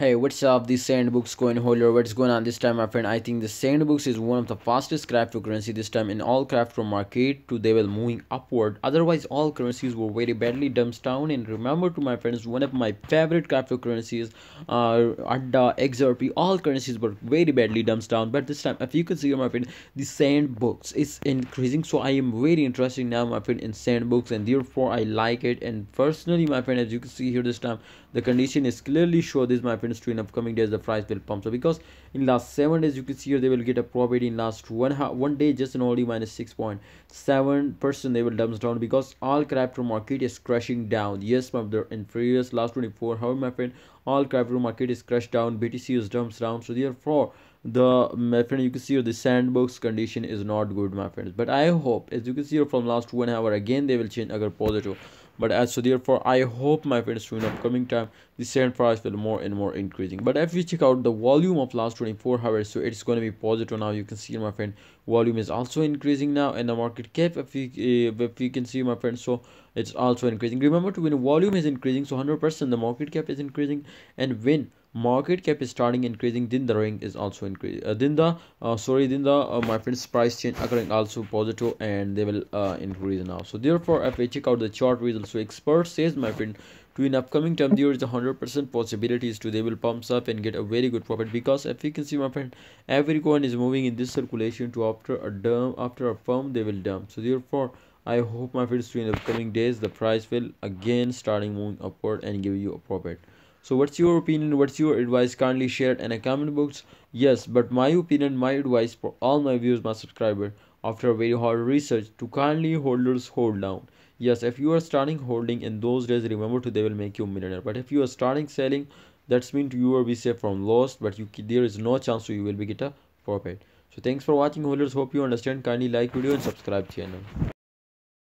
Hey, what's up? the Sandbox coin holder. What's going on this time, my friend? I think the Sandbox is one of the fastest cryptocurrency this time in all crypto market. Today, well, moving upward. Otherwise, all currencies were very badly dumped down. And remember, to my friends, one of my favorite cryptocurrencies, uh, the XRP, all currencies were very badly dumped down. But this time, if you consider, my friend, the Sandbox is increasing. So I am very interested now, my friend, in Sandbox, and therefore I like it. And personally, my friend, as you can see here this time, the condition is clearly show this, my friend confidence in upcoming days the price will pump so because in last seven days you can see here they will get a profit in last one one day just an only minus 6.7 percent they will dumps down because all crypto market is crashing down yes my brother in previous last 24 how my friend all crypto market is crashed down btc is dumps down so therefore the my friend you can see here the sandbox condition is not good my friends but i hope as you can see here from last one hour again they will change agar positive but as so therefore i hope my friends soon upcoming time the sand price will more and more increasing but if you check out the volume of last 24 hours so it's going to be positive now you can see my friend volume is also increasing now and the market cap if you uh, if you can see my friend so it's also increasing remember to when volume is increasing so 100 percent the market cap is increasing and when market cap is starting increasing then the ring is also increasing uh, then the uh, sorry then the uh, my friends price change occurring also positive and they will uh, increase now so therefore if i check out the chart results so expert says my friend to in upcoming term there is a hundred percent possibilities to they will pumps up and get a very good profit because if you can see my friend every coin is moving in this circulation to after a dump after a firm they will dump so therefore i hope my friends in the upcoming days the price will again starting moving upward and give you a profit so what's your opinion? What's your advice? Kindly share it in a comment box. Yes, but my opinion, my advice for all my viewers, my subscribers, after a very hard research, to kindly holders hold down. Yes, if you are starting holding in those days, remember to they will make you millionaire. But if you are starting selling, that's mean you will be safe from loss, but you there is no chance so you will be get a profit. So thanks for watching holders. Hope you understand. Kindly like video and subscribe channel.